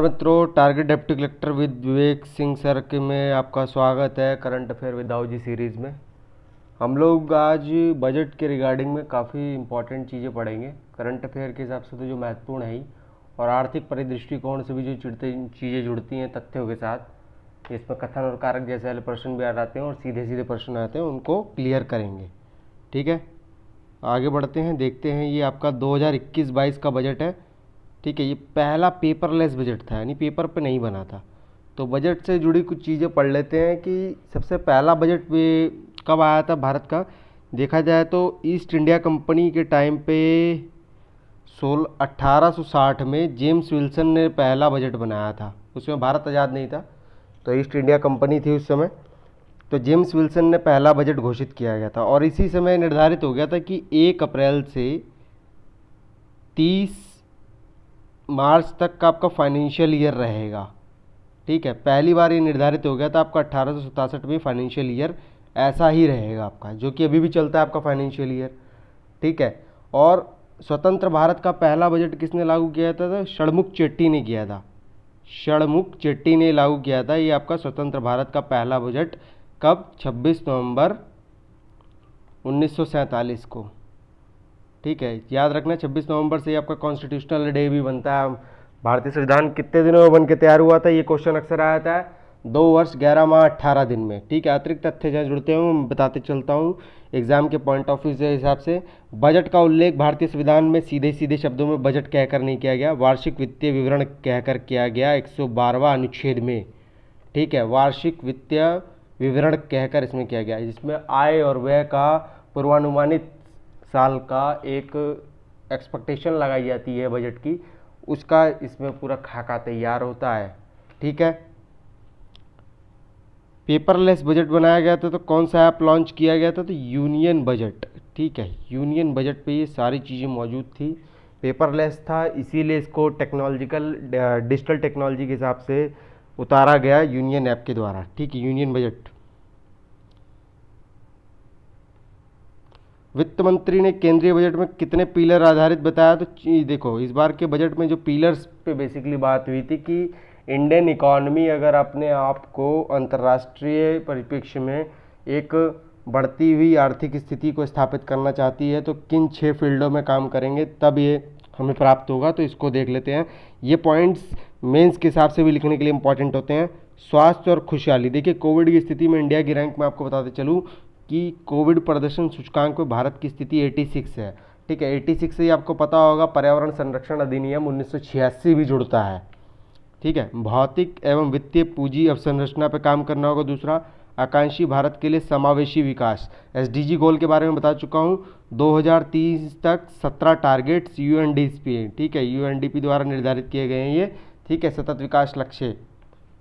मित्रों target deputy collector with Vivek Singh sir के में आपका स्वागत है current affair with G series में हम लोग आज बजट के रिगार्डिंग में काफ़ी इंपॉर्टेंट चीज़ें पढ़ेंगे करंट अफेयर के हिसाब से तो जो महत्वपूर्ण है ही और आर्थिक परिदृष्टिकोण से भी जो चिड़ते चीज़ें जुड़ती हैं तथ्यों के साथ इसमें कथन और कारक जैसे वाले प्रश्न भी आते हैं और सीधे सीधे प्रश्न आते हैं उनको क्लियर करेंगे ठीक है आगे बढ़ते हैं देखते हैं ये आपका दो हज़ार का बजट है ठीक है ये पहला पेपरलेस बजट था यानी पेपर पे नहीं बना था तो बजट से जुड़ी कुछ चीज़ें पढ़ लेते हैं कि सबसे पहला बजट कब आया था भारत का देखा जाए तो ईस्ट इंडिया कंपनी के टाइम पे सोलह अट्ठारह में जेम्स विल्सन ने पहला बजट बनाया था उसमें भारत आज़ाद नहीं था तो ईस्ट इंडिया कंपनी थी उस समय तो जेम्स विल्सन ने पहला बजट घोषित किया गया था और इसी समय निर्धारित हो गया था कि एक अप्रैल से तीस मार्च तक का आपका फाइनेंशियल ईयर रहेगा ठीक है पहली बार ये निर्धारित हो गया था आपका अट्ठारह में फाइनेंशियल ईयर ऐसा ही रहेगा आपका जो कि अभी भी चलता है आपका फाइनेंशियल ईयर ठीक है और स्वतंत्र भारत का पहला बजट किसने लागू किया था तो षणमुख चेट्टी ने किया था षणमुख चेट्टी ने लागू किया था ये आपका स्वतंत्र भारत का पहला बजट कब 26 नवंबर 1947 को ठीक है याद रखना 26 नवंबर से आपका कॉन्स्टिट्यूशनल डे भी बनता है भारतीय संविधान कितने दिनों में बन के तैयार हुआ था ये क्वेश्चन अक्सर आया था दो वर्ष ग्यारह माह अट्ठारह दिन में ठीक है अतिरिक्त तथ्य जहाँ जुड़ते हैं मैं बताते चलता हूँ एग्जाम के पॉइंट ऑफ व्यू के हिसाब से बजट का उल्लेख भारतीय संविधान में सीधे सीधे शब्दों में बजट कहकर नहीं किया गया वार्षिक वित्तीय विवरण कहकर किया गया एक अनुच्छेद में ठीक है वार्षिक वित्तीय विवरण कहकर इसमें किया गया जिसमें आय और व्यय का पूर्वानुमानित साल का एक एक्सपेक्टेशन लगाई जाती है बजट की उसका इसमें पूरा खाका तैयार होता है ठीक है पेपरलेस बजट बनाया गया था तो कौन सा ऐप लॉन्च किया गया था तो यूनियन बजट ठीक है यूनियन बजट पे ये सारी चीज़ें मौजूद थी पेपरलेस था इसीलिए इसको टेक्नोलॉजिकल डिजिटल टेक्नोलॉजी के हिसाब से उतारा गया यूनियन ऐप के द्वारा ठीक है यूनियन बजट वित्त मंत्री ने केंद्रीय बजट में कितने पिलर आधारित बताया तो देखो इस बार के बजट में जो पिलर्स पे बेसिकली बात हुई थी कि इंडियन इकॉनमी अगर अपने आप को अंतर्राष्ट्रीय परिप्रेक्ष्य में एक बढ़ती हुई आर्थिक स्थिति को स्थापित करना चाहती है तो किन छः फील्डों में काम करेंगे तब ये हमें प्राप्त होगा तो इसको देख लेते हैं ये पॉइंट्स मेंस के हिसाब से भी लिखने के लिए इंपॉर्टेंट होते हैं स्वास्थ्य और खुशहाली देखिए कोविड की स्थिति में इंडिया की रैंक में आपको बताते चलूँ कि कोविड प्रदर्शन सूचकांक में भारत की स्थिति 86 है ठीक है 86 से ही आपको पता होगा पर्यावरण संरक्षण अधिनियम उन्नीस भी जुड़ता है ठीक है भौतिक एवं वित्तीय पूंजी अवसंरचना पर काम करना होगा दूसरा आकांक्षी भारत के लिए समावेशी विकास एस गोल के बारे में बता चुका हूँ 2030 तक 17 टारगेट्स यू एन ठीक है यू द्वारा निर्धारित किए गए हैं ये ठीक है सतत विकास लक्ष्य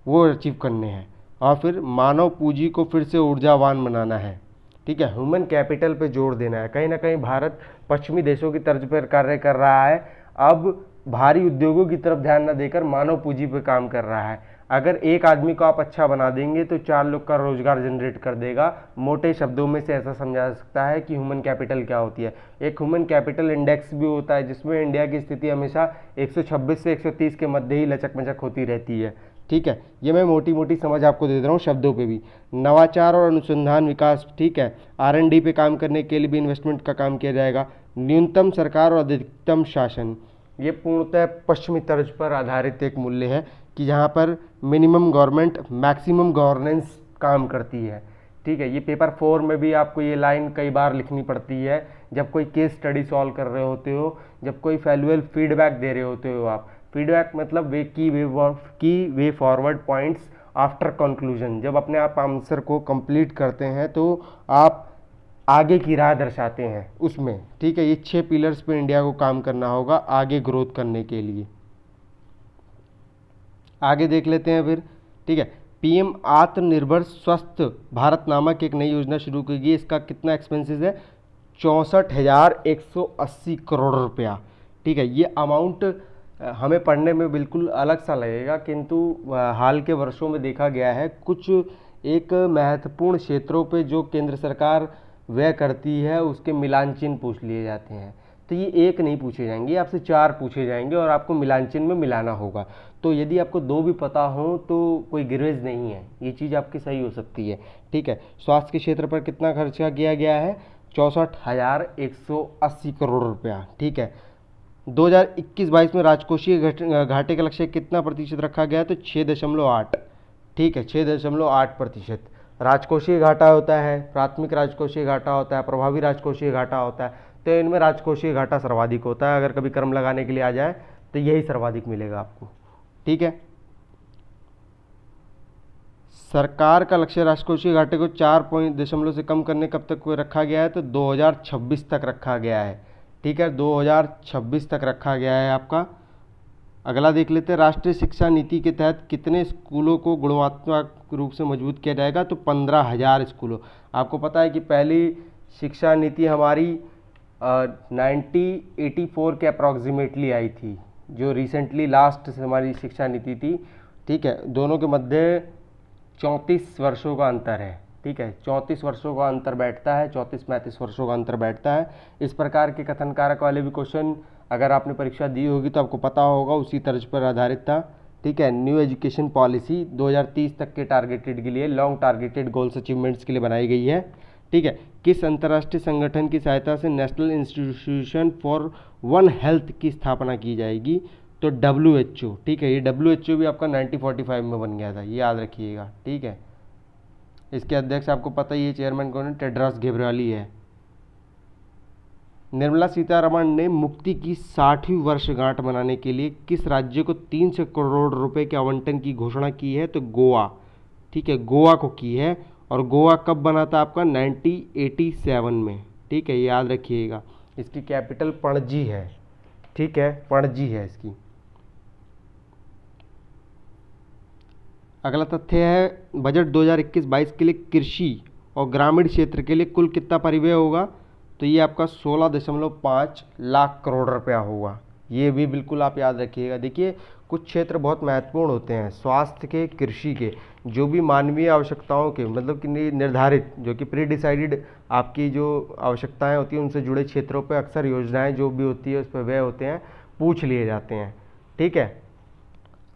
वो अचीव करने हैं और फिर मानव पूंजी को फिर से ऊर्जावान बनाना है ठीक है ह्यूमन कैपिटल पे जोर देना है कहीं ना कहीं भारत पश्चिमी देशों की तर्ज पर कार्य कर रहा है अब भारी उद्योगों की तरफ ध्यान न देकर मानव पूंजी पर काम कर रहा है अगर एक आदमी को आप अच्छा बना देंगे तो चार लोग का रोजगार जनरेट कर देगा मोटे शब्दों में से ऐसा समझा सकता है कि ह्यूमन कैपिटल क्या होती है एक ह्यूमन कैपिटल इंडेक्स भी होता है जिसमें इंडिया की स्थिति हमेशा 126 से 130 के मध्य ही लचक मचक होती रहती है ठीक है ये मैं मोटी मोटी समझ आपको दे दे रहा हूँ शब्दों पे भी नवाचार और अनुसंधान विकास ठीक है आर एन डी पे काम करने के लिए भी इन्वेस्टमेंट का काम किया जाएगा न्यूनतम सरकार और अधिकतम शासन ये पूर्णतः पश्चिमी तर्ज पर आधारित एक मूल्य है कि जहाँ पर मिनिमम गवर्नमेंट मैक्सिमम गवर्नेंस काम करती है ठीक है ये पेपर फोर में भी आपको ये लाइन कई बार लिखनी पड़ती है जब कोई केस स्टडी सॉल्व कर रहे होते हो जब कोई फैलुअल फीडबैक दे रहे होते हो आप फीडबैक मतलब वे की वे की way forward points after conclusion जब अपने आप आंसर को कंप्लीट करते हैं तो आप आगे की राह दर्शाते हैं उसमें ठीक है ये छः पिलर्स पे इंडिया को काम करना होगा आगे ग्रोथ करने के लिए आगे देख लेते हैं फिर ठीक है पीएम आत्मनिर्भर स्वस्थ भारत नामक एक नई योजना शुरू की गई इसका कितना एक्सपेंसेस है चौंसठ हज़ार एक सौ अस्सी करोड़ रुपया ठीक है ये अमाउंट हमें पढ़ने में बिल्कुल अलग सा लगेगा किंतु हाल के वर्षों में देखा गया है कुछ एक महत्वपूर्ण क्षेत्रों पे जो केंद्र सरकार व्यय करती है उसके मिलान चिन्ह पूछ लिए जाते हैं तो ये एक नहीं पूछे जाएंगे आपसे चार पूछे जाएंगे और आपको मिलान चिन्ह में मिलाना होगा तो यदि आपको दो भी पता हो तो कोई गिरवेज नहीं है ये चीज़ आपकी सही हो सकती है ठीक है स्वास्थ्य के क्षेत्र पर कितना खर्चा किया गया है चौंसठ हज़ार एक सौ अस्सी करोड़ रुपया ठीक है 2021-22 में राजकोषीय घाटे का लक्ष्य कितना प्रतिशत रखा गया तो छः दशमलव आठ ठीक है छः दशमलव आठ प्रतिशत राजकोषीय घाटा होता है प्राथमिक राजकोषीय घाटा होता है प्रभावी राजकोषीय घाटा होता है तो इनमें राजकोषीय घाटा सर्वाधिक होता है अगर कभी क्रम लगाने के लिए आ जाए तो यही सर्वाधिक मिलेगा आपको ठीक है सरकार का लक्ष्य राजकोषीय घाटे को चार पॉइंट दशमलव से कम करने कब तक रखा गया है तो 2026 तक रखा गया है ठीक है 2026 तक रखा गया है आपका अगला देख लेते हैं राष्ट्रीय शिक्षा नीति के तहत कितने स्कूलों को गुणवत्तात्मक रूप से मजबूत किया जाएगा तो पंद्रह हज़ार स्कूलों आपको पता है कि पहली शिक्षा नीति हमारी नाइन्टी एटी फोर के अप्रॉक्सीमेटली आई थी जो रिसेंटली लास्ट हमारी शिक्षा नीति थी ठीक है दोनों के मध्य चौंतीस वर्षों का अंतर है ठीक है चौंतीस वर्षों का अंतर बैठता है चौंतीस पैंतीस वर्षों का अंतर बैठता है इस प्रकार के कथन कारक वाले भी क्वेश्चन अगर आपने परीक्षा दी होगी तो आपको पता होगा उसी तर्ज पर आधारित था ठीक है न्यू एजुकेशन पॉलिसी 2030 तक के टारगेटेड के लिए लॉन्ग टारगेटेड गोल्स अचीवमेंट्स के लिए बनाई गई है ठीक है किस अंतर्राष्ट्रीय संगठन की सहायता से national institution for one health की स्थापना की जाएगी तो डब्ल्यू ठीक है ये डब्ल्यू भी आपका नाइनटीन में बन गया था ये याद रखिएगा ठीक है इसके अध्यक्ष आपको पता ही है चेयरमैन कौन है टेड्रास घेबराली है निर्मला सीतारमण ने मुक्ति की साठवीं वर्षगांठ मनाने के लिए किस राज्य को तीन सौ करोड़ रुपए के आवंटन की घोषणा की है तो गोवा ठीक है गोवा को की है और गोवा कब बना था आपका 1987 में ठीक है याद रखिएगा इसकी कैपिटल पणजी है ठीक है पणजी है इसकी अगला तथ्य है बजट 2021-22 के लिए कृषि और ग्रामीण क्षेत्र के लिए कुल कितना परिव्यय होगा तो ये आपका 16.5 लाख करोड़ रुपया होगा ये भी बिल्कुल आप याद रखिएगा देखिए कुछ क्षेत्र बहुत महत्वपूर्ण होते हैं स्वास्थ्य के कृषि के जो भी मानवीय आवश्यकताओं के मतलब कि निर्धारित जो कि प्री डिसाइडेड आपकी जो आवश्यकताएं होती हैं उनसे जुड़े क्षेत्रों पर अक्सर योजनाएं जो भी होती है उस पर व्यय होते हैं पूछ लिए जाते हैं ठीक है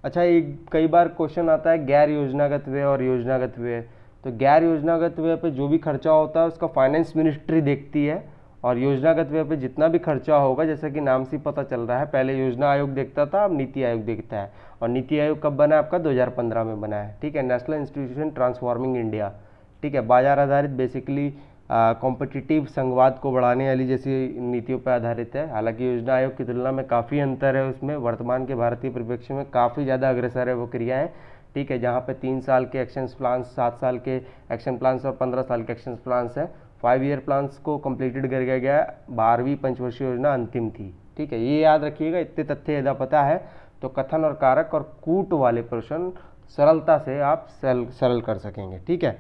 अच्छा एक कई बार क्वेश्चन आता है गैर योजनागत व्यय और योजनागत व्यय तो गैर योजनागत व्यय पर जो भी खर्चा होता है उसका फाइनेंस मिनिस्ट्री देखती है और योजनागत व्यय पे जितना भी खर्चा होगा जैसा कि नाम से पता चल रहा है पहले योजना आयोग देखता था अब नीति आयोग देखता है और नीति आयोग कब बना आपका 2015 में बना है ठीक है नेशनल इंस्टीट्यूशन ट्रांसफॉर्मिंग इंडिया ठीक है बाजार आधारित बेसिकली कॉम्पिटिटिव संवाद को बढ़ाने वाली जैसी नीतियों पर आधारित है हालांकि योजना आयोग की तुलना में काफ़ी अंतर है उसमें वर्तमान के भारतीय परिप्रेक्ष्य में काफ़ी ज़्यादा अग्रसर है वो क्रिया है ठीक है जहाँ पे तीन साल के एक्शन प्लान्स सात साल के एक्शन प्लान्स और पंद्रह साल के एक्शन प्लान्स हैं फाइव ईयर प्लान्स को कम्प्लीटेड कर गया गया बारहवीं पंचवर्षीय योजना अंतिम थी ठीक है ये याद रखिएगा इतने तथ्य यदा पता है तो कथन और कारक और कूट वाले प्रश्न सरलता से आप सरल सरल कर सकेंगे ठीक है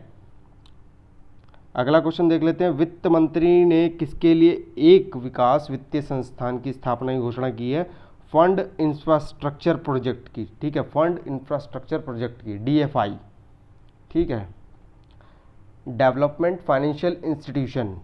अगला क्वेश्चन देख लेते हैं वित्त मंत्री ने किसके लिए एक विकास वित्तीय संस्थान की स्थापना की घोषणा की है फंड इंफ्रास्ट्रक्चर प्रोजेक्ट की ठीक है फंड इंफ्रास्ट्रक्चर प्रोजेक्ट की डीएफआई ठीक है डेवलपमेंट फाइनेंशियल इंस्टीट्यूशन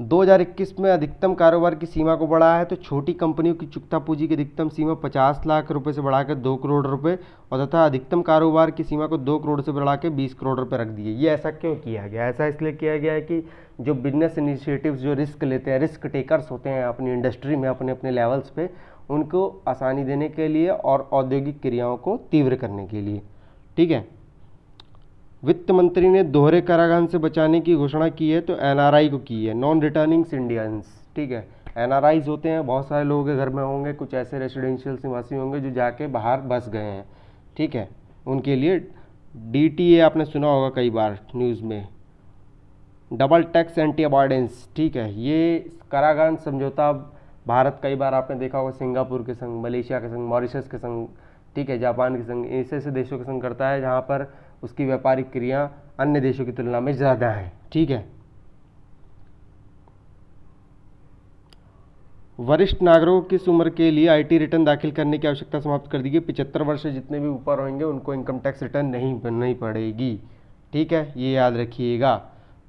2021 में अधिकतम कारोबार की सीमा को बढ़ाया है तो छोटी कंपनियों की चुकता पूंजी की अधिकतम सीमा 50 लाख रुपए से बढ़ाकर 2 करोड़ रुपए और तथा अधिकतम कारोबार की सीमा को 2 करोड़ से बढ़ाकर 20 करोड़ रुपए रख दिए ये ऐसा क्यों किया गया ऐसा इसलिए किया गया है कि जो बिजनेस इनिशिएटिव्स जो रिस्क लेते हैं रिस्क टेकर्स होते हैं अपनी इंडस्ट्री में अपने अपने लेवल्स पर उनको आसानी देने के लिए और औद्योगिक क्रियाओं को तीव्र करने के लिए ठीक है वित्त मंत्री ने दोहरे कारागान से बचाने की घोषणा की है तो एनआरआई को की है नॉन रिटर्निंग्स इंडियंस ठीक है एन होते हैं बहुत सारे लोगों के घर में होंगे कुछ ऐसे रेसिडेंशियल निवासी होंगे जो जाके बाहर बस गए हैं ठीक है उनके लिए डी आपने सुना होगा कई बार न्यूज़ में डबल टैक्स एंटी अबॉर्डेंस ठीक है ये कारागान समझौता भारत कई बार आपने देखा होगा सिंगापुर के संग मलेशिया के संग मॉरिशस के संग ठीक है जापान के संग ऐसे ऐसे देशों के संग करता है जहाँ पर उसकी व्यापारिक क्रिया अन्य देशों की तुलना में ज़्यादा है ठीक है वरिष्ठ नागरिकों की उम्र के लिए आईटी रिटर्न दाखिल करने की आवश्यकता समाप्त कर दी गई पिछहत्तर वर्ष जितने भी ऊपर होंगे उनको इनकम टैक्स रिटर्न नहीं बननी पड़ेगी ठीक है ये याद रखिएगा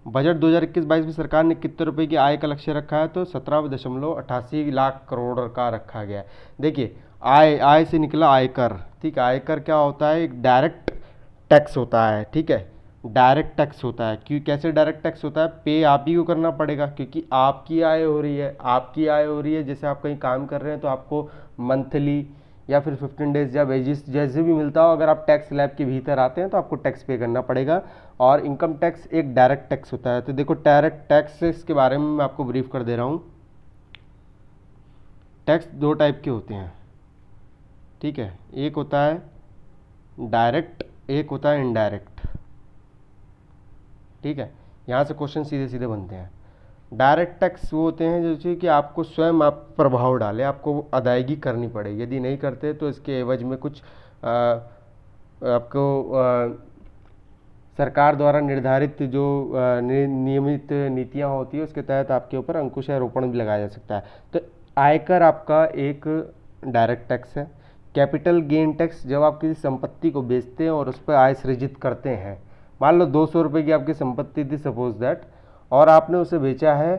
बजट दो हज़ार इक्कीस बाईस में सरकार ने कितने रुपए की आय का लक्ष्य रखा है तो सत्रह दशमलव अठासी लाख करोड़ का रखा गया है देखिए आय आय से निकला आयकर ठीक है आयकर क्या होता है एक डायरेक्ट टैक्स होता है ठीक है डायरेक्ट टैक्स होता है क्यों कैसे डायरेक्ट टैक्स होता है पे आप ही को करना पड़ेगा क्योंकि आपकी आय हो रही है आपकी आय हो रही है जैसे आप कहीं काम कर रहे हैं तो आपको मंथली या फिर 15 डेज या वेजिस जैसे भी मिलता हो अगर आप टैक्स लैब के भीतर आते हैं तो आपको टैक्स पे करना पड़ेगा और इनकम टैक्स एक डायरेक्ट टैक्स होता है तो देखो डायरेक्ट टैक्स इसके बारे में मैं आपको ब्रीफ कर दे रहा हूँ टैक्स दो टाइप के होते हैं ठीक है एक होता है डायरेक्ट एक होता है इनडायरेक्ट ठीक है यहाँ से क्वेश्चन सीधे सीधे बनते हैं डायरेक्ट टैक्स वो होते हैं जो कि आपको स्वयं आप प्रभाव डाले आपको अदायगी करनी पड़े यदि नहीं करते तो इसके एवज में कुछ आ, आपको आ, सरकार द्वारा निर्धारित जो नियमित नीतियाँ होती है उसके तहत आपके ऊपर अंकुश रोपण भी लगाया जा सकता है तो आयकर आपका एक डायरेक्ट टैक्स है कैपिटल गेन टैक्स जब आप किसी संपत्ति को बेचते हैं और उस पर आय सृजित करते हैं मान लो दो सौ रुपये की आपकी संपत्ति थी सपोज दैट और आपने उसे बेचा है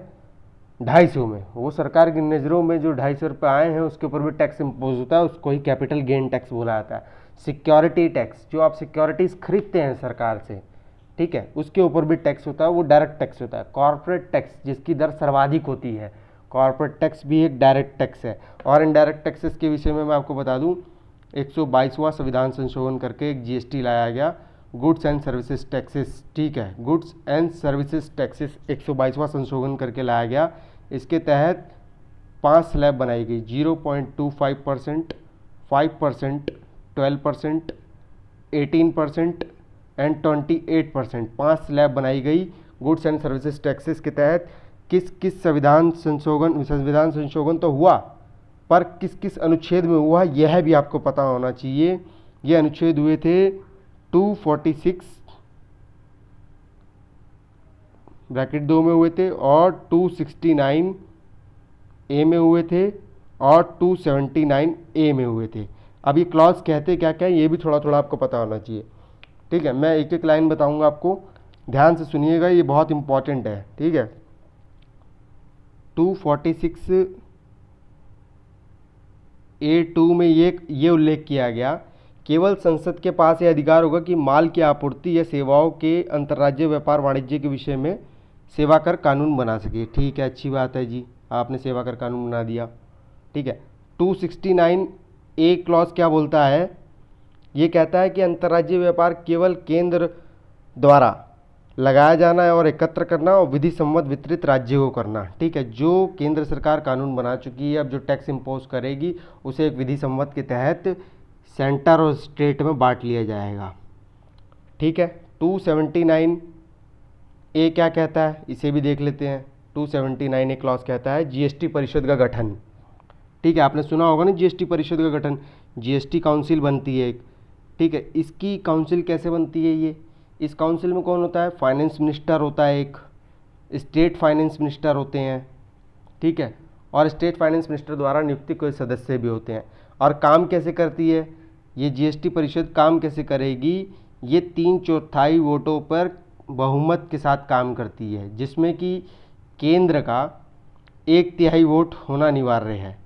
ढाई सौ में वो सरकार की नज़रों में जो ढाई सौ रुपये आए हैं उसके ऊपर भी टैक्स इम्पोज होता है उसको ही कैपिटल गेन टैक्स बोला जाता है सिक्योरिटी टैक्स जो आप सिक्योरिटीज़ खरीदते हैं सरकार से ठीक है उसके ऊपर भी टैक्स होता है वो डायरेक्ट टैक्स होता है कॉरपोरेट टैक्स जिसकी दर सर्वाधिक होती है कॉरपोरेट टैक्स भी एक डायरेक्ट टैक्स है और इनडायरेक्ट टैक्सेस के विषय में मैं आपको बता दूं 122वां संविधान संशोधन करके एक जीएसटी लाया गया गुड्स एंड सर्विसेज टैक्सेस ठीक है गुड्स एंड सर्विसेज टैक्सेस 122वां संशोधन करके लाया गया इसके तहत पांच स्लैब बनाई गई 0.25 percent five percent twelve percent eighteen percent and twenty eight percent पाँच स्लैब बनाई गई गुड्स एंड सर्विसेज टैक्सेस के तहत किस किस संविधान संशोधन संविधान संशोधन तो हुआ पर किस किस अनुच्छेद में हुआ यह भी आपको पता होना चाहिए ये अनुच्छेद हुए थे 246 ब्रैकेट दो में हुए थे और 269 ए में हुए थे और 279 ए में हुए थे अब ये क्लॉज कहते क्या क्या ये भी थोड़ा थोड़ा आपको पता होना चाहिए ठीक है मैं एक एक लाइन बताऊंगा आपको ध्यान से सुनिएगा ये बहुत इंपॉर्टेंट है ठीक है two forty six A two में ये ये उल्लेख किया गया केवल संसद के पास ये अधिकार होगा कि माल की आपूर्ति या सेवाओं के अंतर्राज्य व्यापार वाणिज्य के विषय में सेवा कर कानून बना सके ठीक है अच्छी बात है जी आपने सेवा कर कानून बना दिया ठीक है 269 ए क्लॉज क्या बोलता है ये कहता है कि अंतर्राज्यीय व्यापार केवल केंद्र द्वारा लगाया जाना है और एकत्र करना और विधि सम्मत वितरित राज्य को करना ठीक है जो केंद्र सरकार कानून बना चुकी है अब जो टैक्स इम्पोज करेगी उसे एक विधि सम्मत के तहत सेंटर और स्टेट में बांट लिया जाएगा ठीक है 279 ए क्या कहता है इसे भी देख लेते हैं 279 ए क्लॉज कहता है जीएसटी परिषद का गठन ठीक है आपने सुना होगा ना जीएसटी परिषद का गठन जीएसटी काउंसिल बनती है एक ठीक है इसकी काउंसिल कैसे बनती है ये इस काउंसिल में कौन होता है फाइनेंस मिनिस्टर होता है एक स्टेट फाइनेंस मिनिस्टर होते हैं ठीक है और स्टेट फाइनेंस मिनिस्टर द्वारा नियुक्ति कोई सदस्य भी होते हैं और काम कैसे करती है ये जीएसटी परिषद काम कैसे करेगी ये तीन चौथाई वोटों पर बहुमत के साथ काम करती है जिसमें कि केंद्र का एक तिहाई वोट होना अनिवार्य है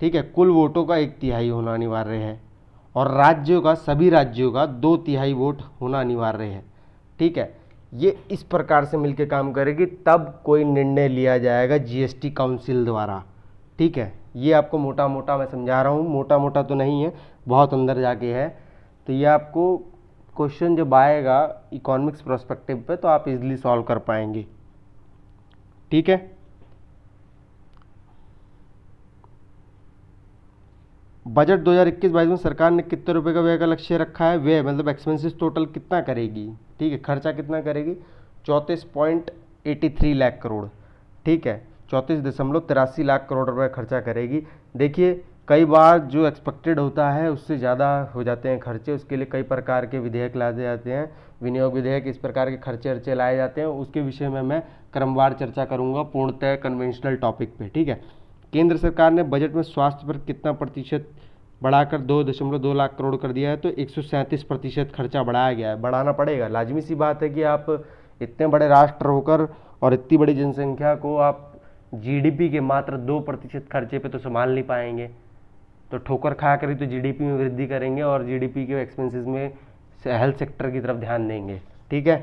ठीक है कुल वोटों का एक तिहाई होना अनिवार्य है और राज्यों का सभी राज्यों का दो तिहाई वोट होना अनिवार्य है ठीक है ये इस प्रकार से मिलकर काम करेगी तब कोई निर्णय लिया जाएगा जीएसटी काउंसिल द्वारा ठीक है ये आपको मोटा मोटा मैं समझा रहा हूँ मोटा मोटा तो नहीं है बहुत अंदर जाके है तो ये आपको क्वेश्चन जब आएगा इकोनॉमिक्स प्रोस्पेक्टिव पे तो आप इजिली सॉल्व कर पाएंगे ठीक है बजट 2021-22 में सरकार ने कितने रुपए का व्यय का लक्ष्य रखा है व्यय मतलब एक्सपेंसेस टोटल कितना करेगी ठीक है खर्चा कितना करेगी चौंतीस point eighty three lakh crore ठीक है चौंतीस दशमलव तिरासी लाख करोड़ रुपए खर्चा करेगी देखिए कई बार जो एक्सपेक्टेड होता है उससे ज़्यादा हो जाते हैं खर्चे उसके लिए कई प्रकार के विधेयक लाए जाते हैं विनियोग विधेयक इस प्रकार के खर्चे अर्चे लाए जाते हैं उसके विषय में मैं क्रमवार चर्चा करूँगा पूर्णतः कन्वेंशनल टॉपिक पे ठीक है केंद्र सरकार ने बजट में स्वास्थ्य पर कितना प्रतिशत बढ़ाकर दो दशमलव दो लाख करोड़ कर दिया है तो एक प्रतिशत खर्चा बढ़ाया गया है बढ़ाना पड़ेगा लाजमी सी बात है कि आप इतने बड़े राष्ट्र होकर और इतनी बड़ी जनसंख्या को आप जीडीपी के मात्र दो प्रतिशत खर्चे पे तो संभाल नहीं पाएंगे तो ठोकर खा कर ही तो जीडीपी में वृद्धि करेंगे और जीडीपी के एक्सपेंसेस में हेल्थ सेक्टर की तरफ ध्यान देंगे ठीक है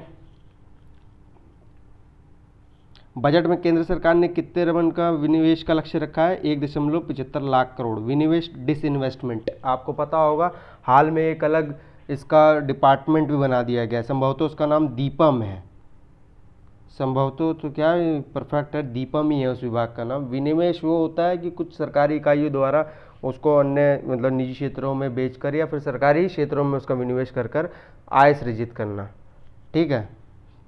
बजट में केंद्र सरकार ने कितने रमन का विनिवेश का लक्ष्य रखा है एक दशमलव पचहत्तर लाख करोड़ विनिवेश डिसइन्वेस्टमेंट आपको पता होगा हाल में एक अलग इसका डिपार्टमेंट भी बना दिया गया संभवतः उसका नाम दीपम है संभवतः तो क्या परफेक्ट है दीपम ही है उस विभाग का नाम विनिवेश वो होता है कि कुछ सरकारी इकाइयों द्वारा उसको अन्य मतलब निजी क्षेत्रों में बेचकर या फिर सरकारी क्षेत्रों में उसका विनिवेश कर कर आय सृजित करना ठीक है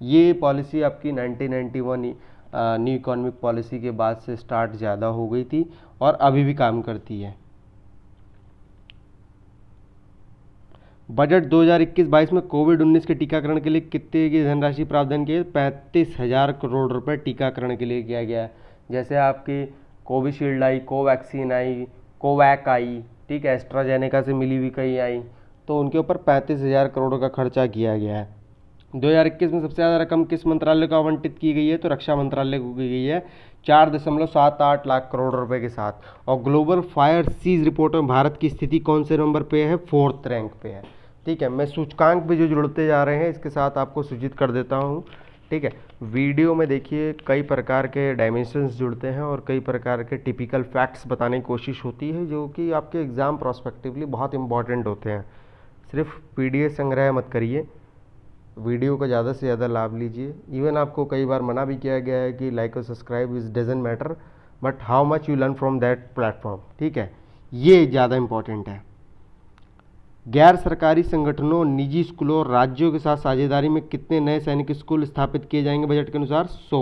ये पॉलिसी आपकी 1991 न्यू इकोनॉमिक पॉलिसी के बाद से स्टार्ट ज़्यादा हो गई थी और अभी भी काम करती है बजट 2021-22 में कोविड 19 के टीकाकरण के लिए कितने की धनराशि प्रावधान की पैंतीस हज़ार करोड़ रुपए टीकाकरण के लिए किया गया है जैसे आपकी कोविशील्ड आई कोवैक्सीन आई कोवैक आई ठीक है एस्ट्राजेनेका से मिली हुई कई आई तो उनके ऊपर पैंतीस हज़ार करोड़ का खर्चा किया गया है 2021 में सबसे ज़्यादा रकम किस मंत्रालय को आवंटित की गई है तो रक्षा मंत्रालय को की गई है चार दशमलव सात आठ लाख करोड़ रुपए के साथ और ग्लोबल फायर सीज रिपोर्ट में भारत की स्थिति कौन से नंबर पे है फोर्थ रैंक पे है ठीक है मैं सूचकांक भी जो जुड़ते जा रहे हैं इसके साथ आपको सूचित कर देता हूँ ठीक है वीडियो में देखिए कई प्रकार के डायमेंशंस जुड़ते हैं और कई प्रकार के टिपिकल फैक्ट्स बताने की कोशिश होती है जो कि आपके एग्ज़ाम प्रोस्पेक्टिवली बहुत इंपॉर्टेंट होते हैं सिर्फ पी संग्रह मत करिए वीडियो का ज़्यादा से ज़्यादा लाभ लीजिए इवन आपको कई बार मना भी किया गया है कि लाइक और subscribe is doesn't matter but how much you learn from that platform ठीक है ये ज़्यादा इम्पॉर्टेंट है गैर सरकारी संगठनों निजी स्कूलों और राज्यों के साथ साझेदारी में कितने नए सैनिक स्कूल स्थापित किए जाएंगे बजट के अनुसार सौ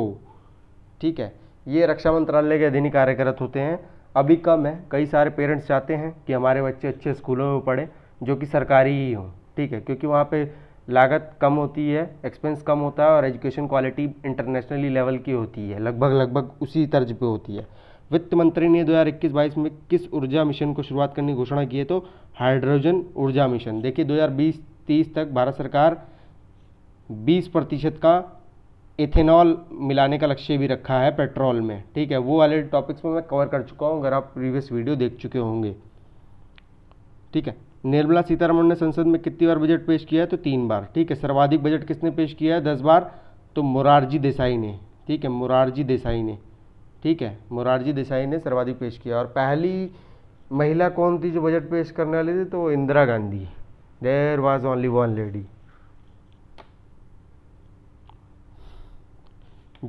ठीक है ये रक्षा मंत्रालय के अधीन कार्यरत होते हैं अभी कम है कई सारे पेरेंट्स चाहते हैं कि हमारे बच्चे अच्छे स्कूलों में पढ़ें जो कि सरकारी ही हों ठीक है क्योंकि वहाँ पर लागत कम होती है एक्सपेंस कम होता है और एजुकेशन क्वालिटी इंटरनेशनली लेवल की होती है लगभग लगभग उसी तर्ज पे होती है वित्त मंत्री ने 2021-22 में किस ऊर्जा मिशन को शुरुआत करने की घोषणा की है तो हाइड्रोजन ऊर्जा मिशन देखिए 2020-30 तक भारत सरकार 20 प्रतिशत का इथेनॉल मिलाने का लक्ष्य भी रखा है पेट्रोल में ठीक है वो वाले टॉपिक्स में मैं कवर कर चुका हूँ अगर आप प्रीवियस वीडियो देख चुके होंगे ठीक है निर्मला सीतारमण ने संसद में कितनी बार बजट पेश किया है तो तीन बार ठीक है सर्वाधिक बजट किसने पेश किया है दस बार तो मुरारजी देसाई ने ठीक है मुरारजी देसाई ने ठीक है मुरारजी देसाई ने सर्वाधिक पेश किया और पहली महिला कौन थी जो बजट पेश करने वाली थी तो Indira Gandhi there was only one lady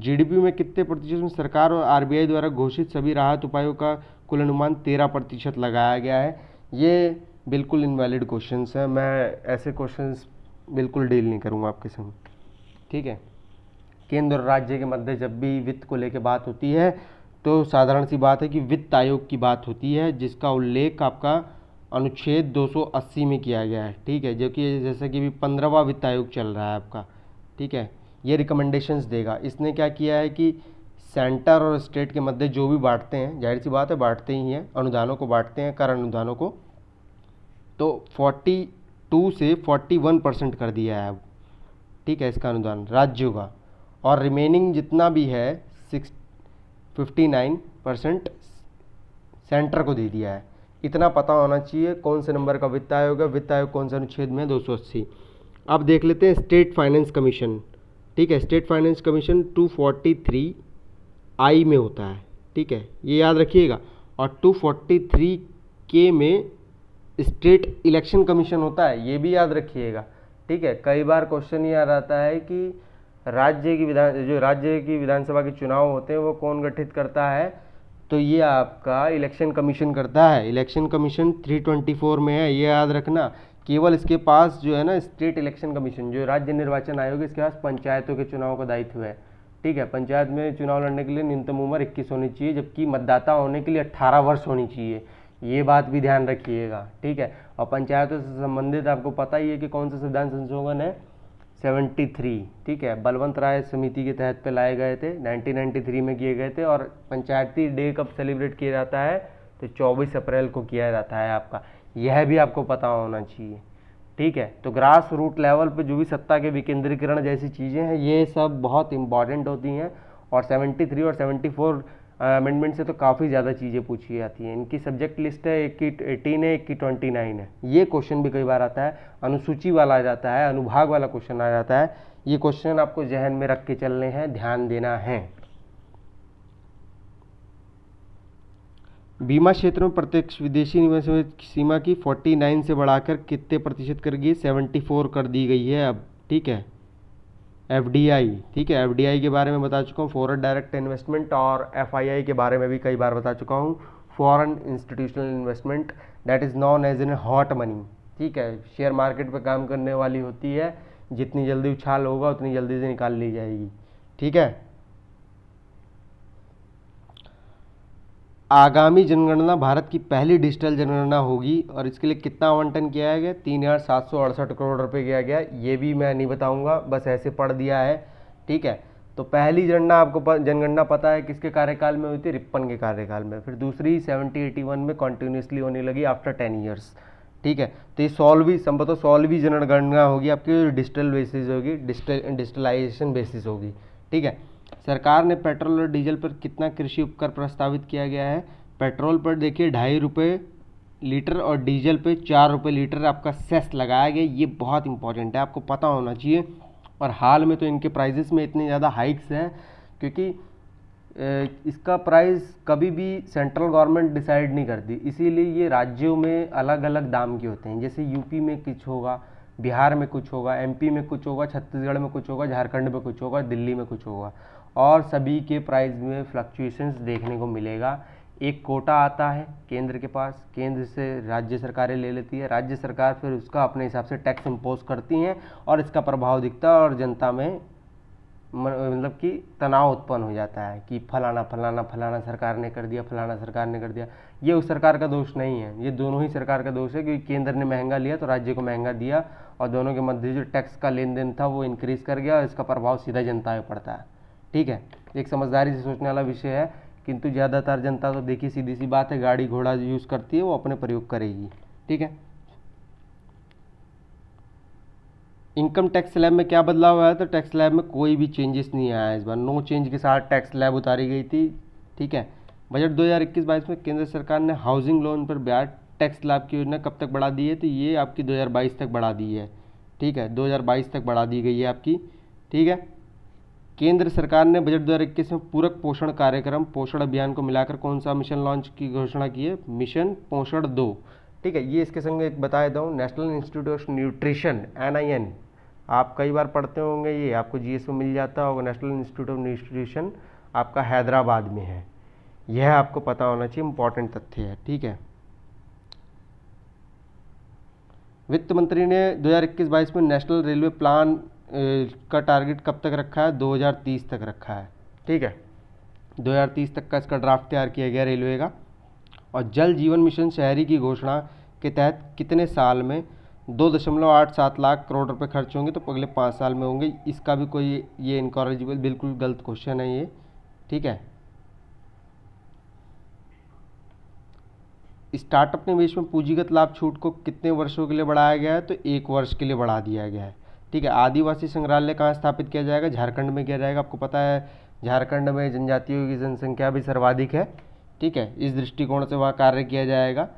GDP में कितने प्रतिशत में सरकार और आरबीआई द्वारा घोषित सभी राहत उपायों का कुल अनुमान तेरह प्रतिशत लगाया गया है ये बिल्कुल इनवैलिड क्वेश्चंस हैं मैं ऐसे क्वेश्चंस बिल्कुल डील नहीं करूँगा आपके संग ठीक है केंद्र और राज्य के मध्य जब भी वित्त को लेकर बात होती है तो साधारण सी बात है कि वित्त आयोग की बात होती है जिसका उल्लेख आपका अनुच्छेद 280 में किया गया है ठीक है जो कि जैसे कि अभी पंद्रहवा वित्त आयोग चल रहा है आपका ठीक है ये रिकमेंडेशंस देगा इसने क्या किया है कि सेंटर और स्टेट के मध्य जो भी बांटते हैं जाहिर सी बात है बांटते ही हैं अनुदानों को बांटते हैं कर अनुदानों को तो फोर्टी टू से फोर्टी वन परसेंट कर दिया है अब ठीक है इसका अनुदान राज्यों का और रिमेनिंग जितना भी है six fifty nine percent centre को दे दिया है इतना पता होना चाहिए कौन से नंबर का वित्त आयोग है वित्त आयोग कौन से अनुच्छेद में दो सौ अस्सी अब देख लेते हैं स्टेट फाइनेंस कमीशन ठीक है स्टेट फाइनेंस कमीशन 243 आई में होता है ठीक है ये याद रखिएगा और 243 के में स्टेट इलेक्शन कमीशन होता है ये भी याद रखिएगा ठीक है कई बार क्वेश्चन ये आता है कि राज्य की विधान जो राज्य की विधानसभा के चुनाव होते हैं वो कौन गठित करता है तो ये आपका इलेक्शन कमीशन करता है इलेक्शन कमीशन 324 में है ये याद रखना केवल इसके पास जो है ना स्टेट इलेक्शन कमीशन जो राज्य निर्वाचन आयोग इसके पास पंचायतों के चुनाव का दायित्व है ठीक है पंचायत में चुनाव लड़ने के लिए न्यूनतम उम्र इक्कीस होनी चाहिए जबकि मतदाता होने के लिए अट्ठारह वर्ष होनी चाहिए ये बात भी ध्यान रखिएगा ठीक है और पंचायतों से संबंधित आपको पता ही है कि कौन सा संविधान संशोधन है 73 ठीक है बलवंत राय समिति के तहत पे लाए गए थे 1993 में किए गए थे और पंचायती डे कब सेलिब्रेट किया जाता है तो 24 अप्रैल को किया जाता है आपका यह भी आपको पता होना चाहिए ठीक है तो ग्रास रूट लेवल पे जो भी सत्ता के विकेंद्रीकरण जैसी चीज़ें हैं ये सब बहुत इंपॉर्टेंट होती हैं और 73 और 74 अमेंडमेंट से तो काफ़ी ज़्यादा चीज़ें पूछी जाती हैं इनकी सब्जेक्ट लिस्ट है एक की एटीन है एक की ट्वेंटी नाइन है ये क्वेश्चन भी कई बार आता है अनुसूची वाला आ जाता है अनुभाग वाला क्वेश्चन आ जाता है ये क्वेश्चन आपको जहन में रख के चलने हैं ध्यान देना है बीमा क्षेत्र में प्रत्यक्ष विदेशी निवेश सीमा की 49 से बढ़ाकर कितने प्रतिशत कर गई 74 कर दी गई है अब ठीक है एफ ठीक है एफ के बारे में बता चुका हूँ फॉरन डायरेक्ट इन्वेस्टमेंट और एफ के बारे में भी कई बार बता चुका हूँ foreign institutional investment that is known as in hot money ठीक है शेयर मार्केट पर काम करने वाली होती है जितनी जल्दी उछाल होगा उतनी जल्दी से निकाल ली जाएगी ठीक है आगामी जनगणना भारत की पहली डिजिटल जनगणना होगी और इसके लिए कितना आवंटन किया गया तीन हज़ार सात सौ अड़सठ करोड़ रुपए किया गया ये भी मैं नहीं बताऊंगा बस ऐसे पढ़ दिया है ठीक है तो पहली जनगणना आपको जनगणना पता है किसके कार्यकाल में हुई थी रिप्पन के कार्यकाल में फिर दूसरी सेवनटी एटी वन में कंटिन्यूसली होने लगी आफ्टर टेन ईयर्स ठीक है तो ये सोलहवीं संभवतः सोलहवीं जनगणना होगी आपकी डिजिटल बेसिस होगी डिजिटल डिजिटलाइजेशन बेसिस होगी ठीक है सरकार ने पेट्रोल और डीजल पर कितना कृषि उपकर प्रस्तावित किया गया है पेट्रोल पर देखिए ढाई रुपये लीटर और डीजल पर चार रुपये लीटर आपका सेस लगाया गया ये बहुत इंपॉर्टेंट है आपको पता होना चाहिए और हाल में तो इनके प्राइजेस में इतनी ज़्यादा हाइक्स हैं क्योंकि इसका प्राइस कभी भी सेंट्रल गवर्नमेंट डिसाइड नहीं करती इसीलिए ये राज्यों में अलग अलग दाम के होते हैं जैसे यूपी में कुछ होगा बिहार में कुछ होगा एमपी में कुछ होगा छत्तीसगढ़ में कुछ होगा झारखंड में कुछ होगा दिल्ली में कुछ होगा और सभी के प्राइस में फ्लक्चुएशंस देखने को मिलेगा एक कोटा आता है केंद्र के पास केंद्र से राज्य सरकारें ले लेती है राज्य सरकार फिर उसका अपने हिसाब से टैक्स इम्पोज करती हैं और इसका प्रभाव दिखता है और जनता में मतलब कि तनाव उत्पन्न हो जाता है कि फलाना फलाना फलाना सरकार ने कर दिया फलाना सरकार ने कर दिया ये उस सरकार का दोष नहीं है ये दोनों ही सरकार का दोष है क्योंकि केंद्र ने महंगा लिया तो राज्य को महंगा दिया और दोनों के मध्य जो टैक्स का लेन देन था वो इंक्रीज़ कर गया और इसका प्रभाव सीधा जनता पर पड़ता है ठीक है एक समझदारी से सोचने वाला विषय है किंतु ज़्यादातर जनता तो देखिए सीधी सी बात है गाड़ी घोड़ा यूज़ करती है वो अपने प्रयोग करेगी ठीक है इनकम टैक्स स्लैब में क्या बदलाव आया तो टैक्स स्लैब में कोई भी चेंजेस नहीं आया इस बार नो चेंज के साथ टैक्स स्लैब उतारी गई थी ठीक है बजट 2021-22 में केंद्र सरकार ने हाउसिंग लोन पर ब्याज टैक्स लाभ की योजना कब तक बढ़ा दी है तो ये आपकी 2022 तक बढ़ा दी है ठीक है 2022 तक बढ़ा दी गई है आपकी ठीक है केंद्र सरकार ने बजट 2021 में पूरक पोषण कार्यक्रम पोषण अभियान को मिलाकर कौन सा मिशन लॉन्च की घोषणा की है मिशन पोषण दो ठीक है ये इसके संग एक बताया दूँ national institute of nutrition N आप कई बार पढ़ते होंगे ये आपको जी में मिल जाता होगा नेशनल इंस्टीट्यूट ऑफ न्यूट्रिशन आपका हैदराबाद में है यह आपको पता होना चाहिए इंपॉर्टेंट तथ्य है ठीक है वित्त मंत्री ने 2021-22 में नेशनल रेलवे प्लान का टारगेट कब तक रखा है 2030 तक रखा है ठीक है 2030 तक का इसका ड्राफ्ट तैयार किया गया रेलवे का और जल जीवन मिशन शहरी की घोषणा के तहत कितने साल में दो दशमलव आठ सात लाख करोड़ रुपए खर्च होंगे तो अगले पाँच साल में होंगे इसका भी कोई ये इनकॉरेजिबल बिल्कुल गलत क्वेश्चन है ये ठीक है स्टार्टअप निवेश में पूंजीगत लाभ छूट को कितने वर्षों के लिए बढ़ाया गया है तो एक वर्ष के लिए बढ़ा दिया गया है ठीक है आदिवासी संग्रहालय कहाँ स्थापित किया जाएगा झारखंड में किया जाएगा आपको पता है झारखंड में जनजातियों की जनसंख्या भी सर्वाधिक है ठीक है इस दृष्टिकोण से वहाँ कार्य किया जाएगा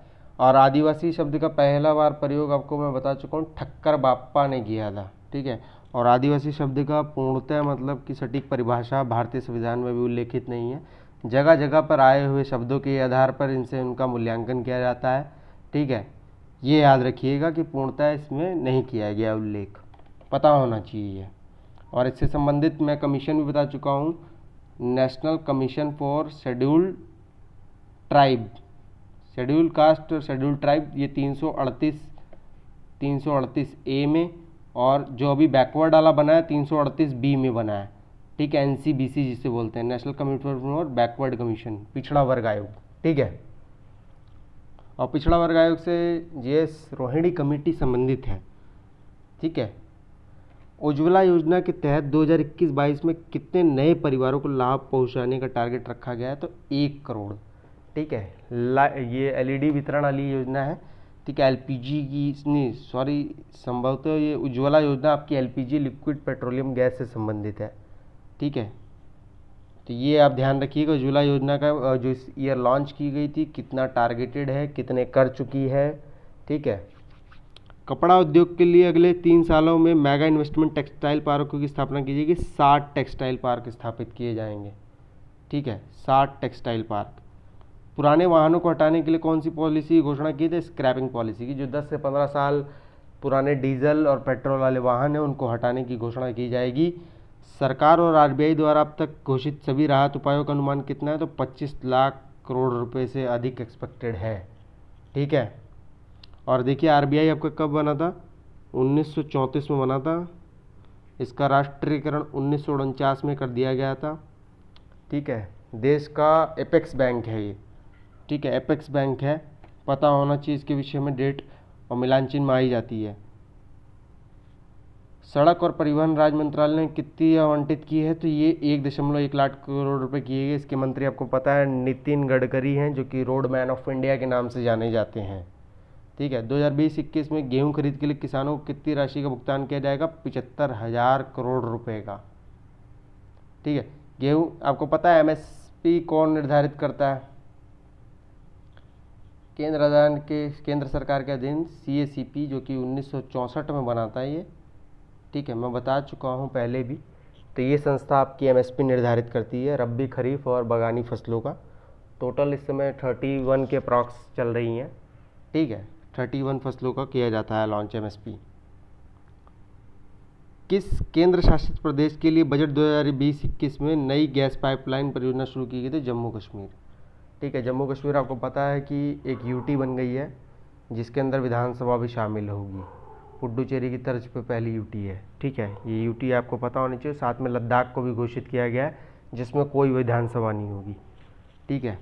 और आदिवासी शब्द का पहला बार प्रयोग आपको मैं बता चुका हूँ ठक्कर बाप्पा ने किया था ठीक है और आदिवासी शब्द का पूर्णतः मतलब कि सटीक परिभाषा भारतीय संविधान में भी उल्लेखित नहीं है जगह जगह पर आए हुए शब्दों के आधार पर इनसे उनका मूल्यांकन किया जाता है ठीक है ये याद रखिएगा कि पूर्णतः इसमें नहीं किया गया उल्लेख पता होना चाहिए और इससे संबंधित मैं कमीशन भी बता चुका हूँ national commission for scheduled tribe schedule caste और शेड्यूल ट्राइब ये 338 338 ए में और जो अभी बैकवर्ड वाला बना है 338 बी में बना है ठीक है एन जिसे बोलते हैं नेशनल कम्युनिटी और बैकवर्ड कमीशन पिछड़ा वर्ग आयोग ठीक है और पिछड़ा वर्ग आयोग से जीएस रोहिणी कमेटी संबंधित है ठीक है उज्ज्वला योजना के तहत 2021-22 में कितने नए परिवारों को लाभ पहुंचाने का टारगेट रखा गया है तो एक करोड़ ठीक है ये एलईडी e वितरण वाली योजना है ठीक है एलपीजी की नहीं सॉरी संभवतः ये उज्ज्वला योजना आपकी एलपीजी लिक्विड पेट्रोलियम गैस से संबंधित है ठीक है तो ये आप ध्यान रखिएगा उज्ज्वला योजना का जो इस ईयर लॉन्च की गई थी कितना टारगेटेड है कितने कर चुकी है ठीक है कपड़ा उद्योग के लिए अगले तीन सालों में मेगा इन्वेस्टमेंट टेक्सटाइल पार्कों की स्थापना की जाएगी साठ टेक्सटाइल पार्क स्थापित किए जाएंगे ठीक है साठ टेक्सटाइल पार्क पुराने वाहनों को हटाने के लिए कौन सी पॉलिसी की घोषणा की थी स्क्रैपिंग पॉलिसी की जो 10 से 15 साल पुराने डीजल और पेट्रोल वाले वाहन हैं उनको हटाने की घोषणा की जाएगी सरकार और आरबीआई द्वारा अब तक घोषित सभी राहत उपायों का अनुमान कितना है तो 25 लाख करोड़ रुपए से अधिक एक्सपेक्टेड है ठीक है और देखिए आर आपका कब बना था उन्नीस में बना था इसका राष्ट्रीयकरण उन्नीस में कर दिया गया था ठीक है देश का एपेक्स बैंक है ये ठीक है एपेक्स बैंक है पता होना चाहिए इसके विषय में डेट और मिलान चिन्ह में आई जाती है सड़क और परिवहन राज्य मंत्रालय ने कितनी आवंटित की है तो ये एक दशमलव एक लाख करोड़ रुपए किए गए इसके मंत्री आपको पता है नितिन गडकरी हैं जो कि रोड मैन ऑफ इंडिया के नाम से जाने जाते हैं ठीक है 2020-21 में गेहूं खरीद के लिए किसानों को कितनी राशि का भुगतान किया जाएगा पिचहत्तर हज़ार करोड़ रुपये का ठीक है गेहूँ आपको पता है एम कौन निर्धारित करता है केंद्र अधान के केंद्र सरकार के अधीन सी जो कि 1964 में बना था ये ठीक है मैं बता चुका हूँ पहले भी तो ये संस्था आपकी एमएसपी निर्धारित करती है रबी खरीफ और बगानी फसलों का टोटल इस समय 31 के प्रॉक्स चल रही हैं ठीक है 31 फसलों का किया जाता है लॉन्च एमएसपी किस केंद्र शासित प्रदेश के लिए बजट बीस इक्कीस में नई गैस पाइपलाइन परियोजना शुरू की गई थी जम्मू कश्मीर ठीक है जम्मू कश्मीर आपको पता है कि एक यूटी बन गई है जिसके अंदर विधानसभा भी शामिल होगी पुडुचेरी की तर्ज पे पहली यूटी है ठीक है ये यूटी आपको पता होनी चाहिए साथ में लद्दाख को भी घोषित किया गया है जिसमें कोई विधानसभा नहीं होगी ठीक है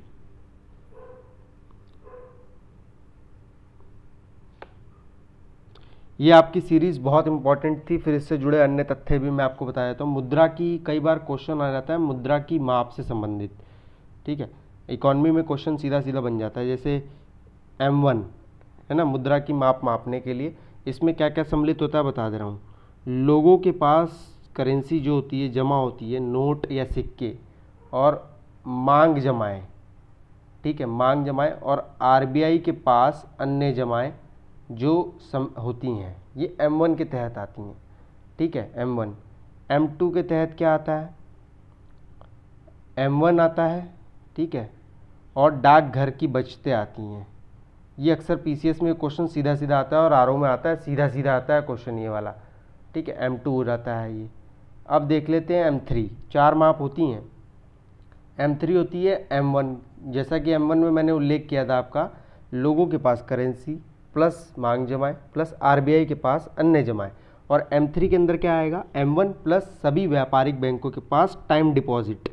ये आपकी सीरीज़ बहुत इंपॉर्टेंट थी फिर इससे जुड़े अन्य तथ्य भी मैं आपको बताया तो हूँ मुद्रा की कई बार क्वेश्चन आ जाता है मुद्रा की माप से संबंधित ठीक है इकॉनमी में क्वेश्चन सीधा सीधा बन जाता है जैसे एम वन है ना मुद्रा की माप मापने के लिए इसमें क्या क्या सम्मिलित होता है बता दे रहा हूँ लोगों के पास करेंसी जो होती है जमा होती है नोट या सिक्के और मांग जमाएँ ठीक है मांग जमाएँ और आर के पास अन्य जमाएँ जो सम होती हैं ये एम वन के तहत आती हैं ठीक है एम वन एम टू के तहत क्या आता है एम वन आता है ठीक है और डाकघर की बचतें आती हैं ये अक्सर पीसीएस में क्वेश्चन सीधा सीधा आता है और आर में आता है सीधा सीधा आता है क्वेश्चन ये वाला ठीक है एम टू हो जाता है ये अब देख लेते हैं एम थ्री चार माप होती हैं एम थ्री होती है एम वन जैसा कि एम वन में मैंने उल्लेख किया था आपका लोगों के पास करेंसी प्लस मांग जमाएँ प्लस आर के पास अन्य जमाएँ और एम थ्री के अंदर क्या आएगा एम वन प्लस सभी व्यापारिक बैंकों के पास टाइम डिपॉजिट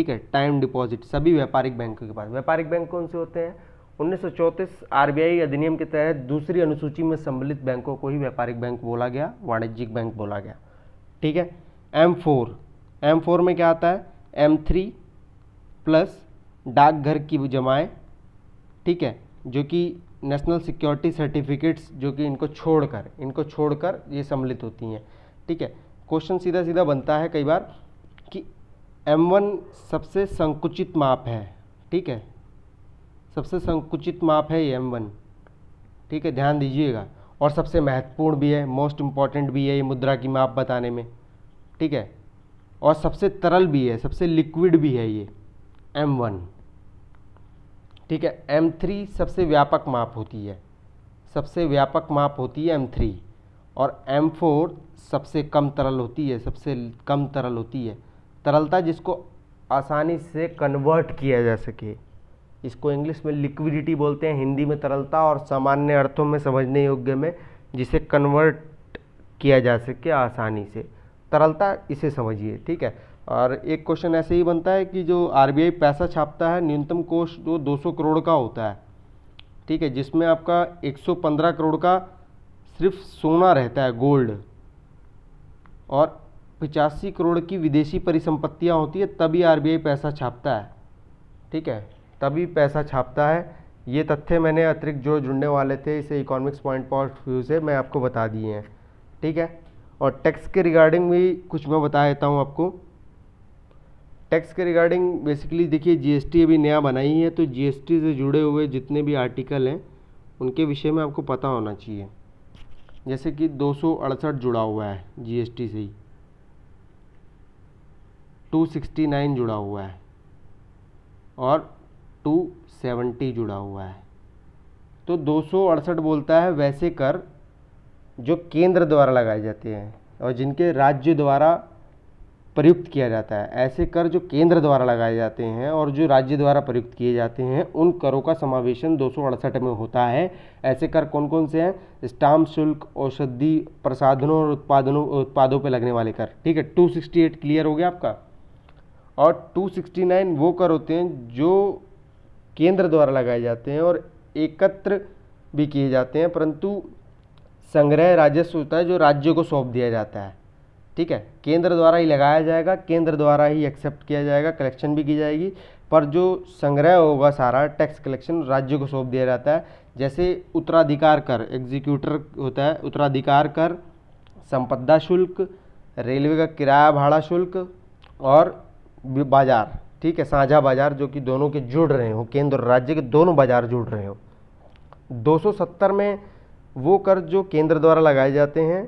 ठीक है टाइम डिपॉजिट सभी व्यापारिक बैंकों के पास व्यापारिक बैंक कौन से होते हैं उन्नीस आरबीआई अधिनियम के तहत दूसरी अनुसूची में सम्मिलित बैंकों को ही व्यापारिक बैंक बोला गया वाणिज्यिक बैंक बोला गया ठीक है एम फोर एम फोर में क्या आता है एम थ्री प्लस डाकघर की जमाएँ ठीक है जो कि नेशनल सिक्योरिटी सर्टिफिकेट्स जो कि इनको छोड़कर इनको छोड़कर ये सम्मिलित होती हैं ठीक है क्वेश्चन सीधा सीधा बनता है कई बार m1 सबसे संकुचित माप है ठीक है सबसे संकुचित माप है ये m1 ठीक है ध्यान दीजिएगा और सबसे महत्वपूर्ण भी है मोस्ट इम्पॉर्टेंट भी है ये मुद्रा की माप बताने में ठीक है और सबसे तरल भी है सबसे लिक्विड भी है ये M1 ठीक है M3 सबसे व्यापक माप होती है सबसे व्यापक माप होती है M3 और M4 सबसे कम तरल होती है सबसे कम तरल होती है तरलता जिसको आसानी से कन्वर्ट किया जा सके इसको इंग्लिश में लिक्विडिटी बोलते हैं हिंदी में तरलता और सामान्य अर्थों में समझने योग्य में जिसे कन्वर्ट किया जा सके आसानी से तरलता इसे समझिए ठीक है और एक क्वेश्चन ऐसे ही बनता है कि जो आरबीआई पैसा छापता है न्यूनतम कोष जो 200 करोड़ का होता है ठीक है जिसमें आपका 115 करोड़ का सिर्फ सोना रहता है गोल्ड और पचासी करोड़ की विदेशी परिसंपत्तियाँ होती है तभी आरबीआई पैसा छापता है ठीक है तभी पैसा छापता है ये तथ्य मैंने अतिरिक्त जो जुड़ने वाले थे इसे इकोनॉमिक्स पॉइंट ऑफ व्यू से मैं आपको बता दिए हैं ठीक है और टैक्स के रिगार्डिंग भी कुछ मैं बता देता हूँ आपको टैक्स के रिगार्डिंग बेसिकली देखिए जीएसटी अभी नया बनाई है तो जीएसटी से जुड़े हुए जितने भी आर्टिकल हैं उनके विषय में आपको पता होना चाहिए जैसे कि दो जुड़ा हुआ है जीएसटी से ही 269 जुड़ा हुआ है और 270 जुड़ा हुआ है तो दो बोलता है वैसे कर जो केंद्र द्वारा लगाए जाते हैं और जिनके राज्य द्वारा प्रयुक्त किया जाता है ऐसे कर जो केंद्र द्वारा लगाए जाते हैं और जो राज्य द्वारा प्रयुक्त किए जाते हैं उन करों का समावेशन दो में होता है ऐसे कर कौन कौन से हैं स्टाम्प शुल्क औषधि प्रसाधनों और उत्पादनों उत्पादों पर लगने वाले कर ठीक है 268 क्लियर हो गया आपका और 269 वो कर होते हैं जो केंद्र द्वारा लगाए जाते हैं और एकत्र भी किए जाते हैं परंतु संग्रह राजस्व होता है जो राज्य को सौंप दिया जाता है ठीक है केंद्र द्वारा ही लगाया जाएगा केंद्र द्वारा ही एक्सेप्ट किया जाएगा कलेक्शन भी की जाएगी पर जो संग्रह होगा सारा टैक्स कलेक्शन राज्य को सौंप दिया जाता है जैसे उत्तराधिकार कर एग्जीक्यूटर होता है उत्तराधिकार कर संपदा शुल्क रेलवे का किराया भाड़ा शुल्क और बाज़ार ठीक है साझा बाज़ार जो कि दोनों के जुड़ रहे हो केंद्र और राज्य के दोनों बाज़ार जुड़ रहे हो 270 में वो कर जो केंद्र द्वारा लगाए जाते हैं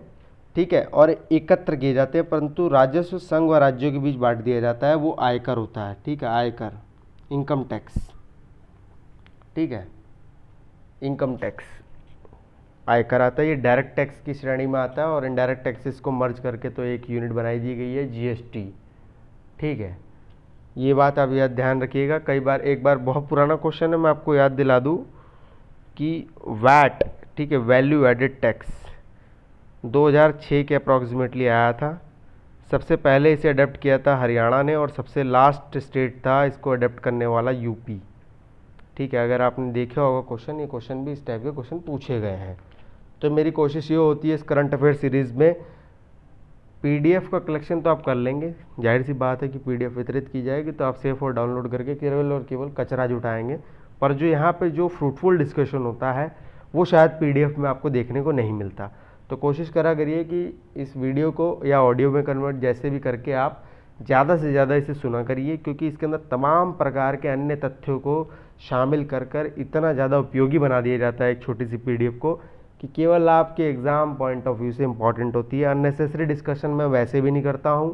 ठीक है और एकत्र किए जाते हैं परंतु राजस्व संघ व राज्यों के बीच बांट दिया जाता है वो आयकर होता है ठीक है आयकर इनकम टैक्स ठीक है इनकम टैक्स आयकर आता है ये डायरेक्ट टैक्स की श्रेणी में आता है और इनडायरेक्ट टैक्सेस को मर्ज करके तो एक यूनिट बनाई दी गई है जीएसटी ठीक है ये बात आप याद ध्यान रखिएगा कई बार एक बार बहुत पुराना क्वेश्चन है मैं आपको याद दिला दूँ कि वैट ठीक है वैल्यू एडिड टैक्स 2006 के अप्रॉक्सीमेटली आया था सबसे पहले इसे अडेप्ट किया था हरियाणा ने और सबसे लास्ट स्टेट था इसको अडेप्ट करने वाला यूपी ठीक है अगर आपने देखा होगा क्वेश्चन ये क्वेश्चन भी इस टाइप के क्वेश्चन पूछे गए हैं तो मेरी कोशिश ये होती है इस करंट अफेयर सीरीज़ में पीडीएफ का कलेक्शन तो आप कर लेंगे जाहिर सी बात है कि पीडीएफ वितरित की जाएगी तो आप सेफ और डाउनलोड करके केवल और केवल कचरा जुटाएंगे पर जो यहाँ पे जो फ्रूटफुल डिस्कशन होता है वो शायद पीडीएफ में आपको देखने को नहीं मिलता तो कोशिश करा करिए कि इस वीडियो को या ऑडियो में कन्वर्ट जैसे भी करके आप ज़्यादा से ज़्यादा इसे सुना करिए क्योंकि इसके अंदर तमाम प्रकार के अन्य तथ्यों को शामिल कर कर इतना ज़्यादा उपयोगी बना दिया जाता है एक छोटी सी पी को कि केवल आपके एग्ज़ाम पॉइंट ऑफ व्यू से इम्पॉर्टेंट होती है अननेसेसरी डिस्कशन मैं वैसे भी नहीं करता हूँ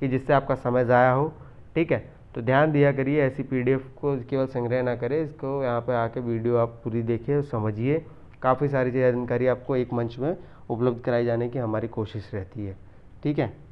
कि जिससे आपका समय ज़ाया हो ठीक है तो ध्यान दिया करिए ऐसी पीडीएफ को केवल संग्रह ना करें इसको यहाँ पर आके वीडियो आप पूरी देखिए समझिए काफ़ी सारी जानकारी आपको एक मंच में उपलब्ध कराई जाने की हमारी कोशिश रहती है ठीक है